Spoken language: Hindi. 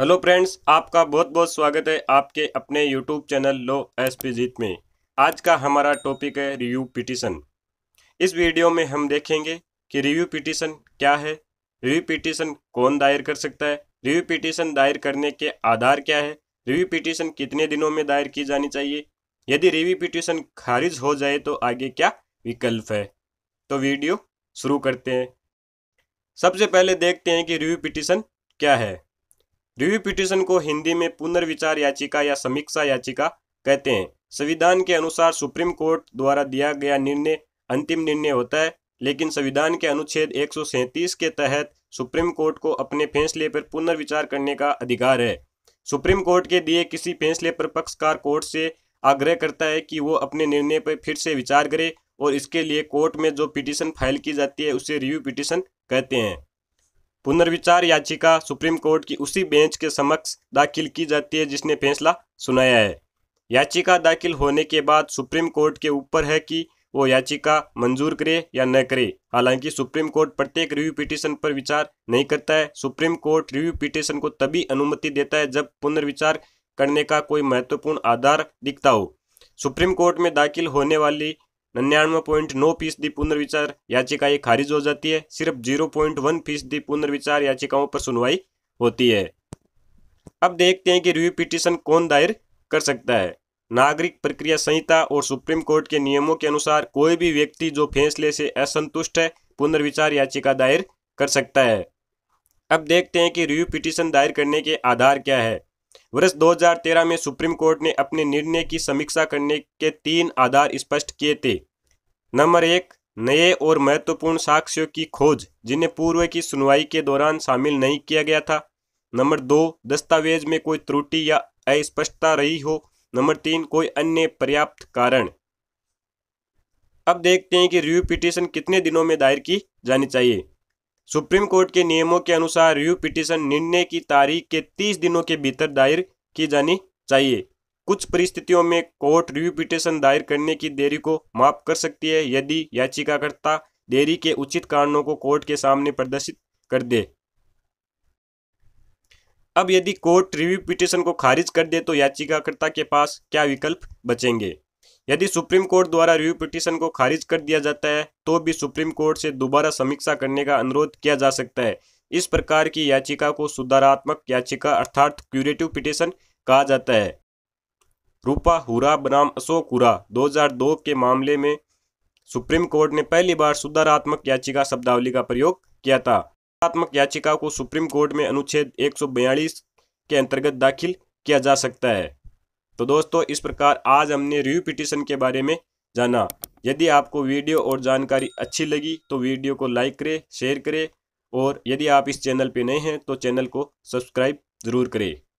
हेलो फ्रेंड्स आपका बहुत बहुत स्वागत है आपके अपने यूट्यूब चैनल लो एस पी जीत में आज का हमारा टॉपिक है रिव्यू पिटिशन इस वीडियो में हम देखेंगे कि रिव्यू पिटिशन क्या है रिव्यू पिटिशन कौन दायर कर सकता है रिव्यू पिटिशन दायर करने के आधार क्या है रिव्यू पिटिशन कितने दिनों में दायर की जानी चाहिए यदि रिव्यू पिटिशन खारिज हो जाए तो आगे क्या विकल्प है तो वीडियो शुरू करते हैं सबसे पहले देखते हैं कि रिव्यू पिटिशन क्या है रिव्यू पिटीशन को हिंदी में पुनर्विचार याचिका या समीक्षा याचिका कहते हैं संविधान के अनुसार सुप्रीम कोर्ट द्वारा दिया गया निर्णय अंतिम निर्णय होता है लेकिन संविधान के अनुच्छेद एक के तहत सुप्रीम कोर्ट को अपने फैसले पर पुनर्विचार करने का अधिकार है सुप्रीम कोर्ट के दिए किसी फैसले पर पक्षकार कोर्ट से आग्रह करता है कि वो अपने निर्णय पर फिर से विचार करे और इसके लिए कोर्ट में जो पिटीशन फाइल की जाती है उसे रिव्यू पिटीशन कहते हैं पुनर्विचार याचिका सुप्रीम कोर्ट की उसी बेंच के समक्ष दाखिल की जाती है जिसने फैसला सुनाया है याचिका दाखिल होने के बाद सुप्रीम कोर्ट के ऊपर है कि वो याचिका मंजूर करे या न करे हालांकि सुप्रीम कोर्ट प्रत्येक रिव्यू पिटीशन पर विचार नहीं करता है सुप्रीम कोर्ट रिव्यू पिटीशन को तभी अनुमति देता है जब पुनर्विचार करने का कोई महत्वपूर्ण आधार दिखता हो सुप्रीम कोर्ट में दाखिल होने वाली नन्यानवे पॉइंट नौ फीसदी पुनर्विचार याचिकाएं खारिज हो जाती है सिर्फ जीरो पॉइंट वन फीसदी पुनर्विचार याचिकाओं पर सुनवाई होती है अब देखते हैं कि रिव्यू पिटिशन कौन दायर कर सकता है नागरिक प्रक्रिया संहिता और सुप्रीम कोर्ट के नियमों के अनुसार कोई भी व्यक्ति जो फैसले से असंतुष्ट है पुनर्विचार याचिका दायर कर सकता है अब देखते हैं कि रिव्यू पिटिशन दायर करने के आधार क्या है वर्ष 2013 में सुप्रीम कोर्ट ने अपने निर्णय की समीक्षा करने के तीन आधार स्पष्ट किए थे नंबर एक नए और महत्वपूर्ण साक्ष्यों की खोज जिन्हें पूर्व की सुनवाई के दौरान शामिल नहीं किया गया था नंबर दो दस्तावेज में कोई त्रुटि या अस्पष्टता रही हो नंबर तीन कोई अन्य पर्याप्त कारण अब देखते हैं कि रिव्यू पिटीशन कितने दिनों में दायर की जानी चाहिए सुप्रीम कोर्ट के नियमों के अनुसार रिव्यू पिटीशन निर्णय की तारीख के तीस दिनों के भीतर दायर की जानी चाहिए कुछ परिस्थितियों में कोर्ट रिव्यू पिटीशन दायर करने की देरी को माफ कर सकती है यदि याचिकाकर्ता देरी के उचित कारणों को कोर्ट के सामने प्रदर्शित कर दे अब यदि कोर्ट रिव्यू पिटीशन को खारिज कर दे तो याचिकाकर्ता के पास क्या विकल्प बचेंगे यदि सुप्रीम कोर्ट द्वारा रिव्यू पिटीशन को खारिज कर दिया जाता है तो भी सुप्रीम कोर्ट से दोबारा समीक्षा करने का अनुरोध किया जा सकता है इस प्रकार की याचिका को सुधारात्मक याचिका अर्थात क्यूरेटिव पिटीशन कहा जाता है रूपा हुरा बनाम अशोक हुरा 2002 के मामले में सुप्रीम कोर्ट ने पहली बार सुधारात्मक याचिका शब्दावली का प्रयोग किया था सुधारात्मक याचिका को सुप्रीम कोर्ट में अनुच्छेद 142 के अंतर्गत दाखिल किया जा सकता है तो दोस्तों इस प्रकार आज हमने रिव्यू पिटिशन के बारे में जाना यदि आपको वीडियो और जानकारी अच्छी लगी तो वीडियो को लाइक करें शेयर करें और यदि आप इस चैनल पर नए हैं तो चैनल को सब्सक्राइब ज़रूर करें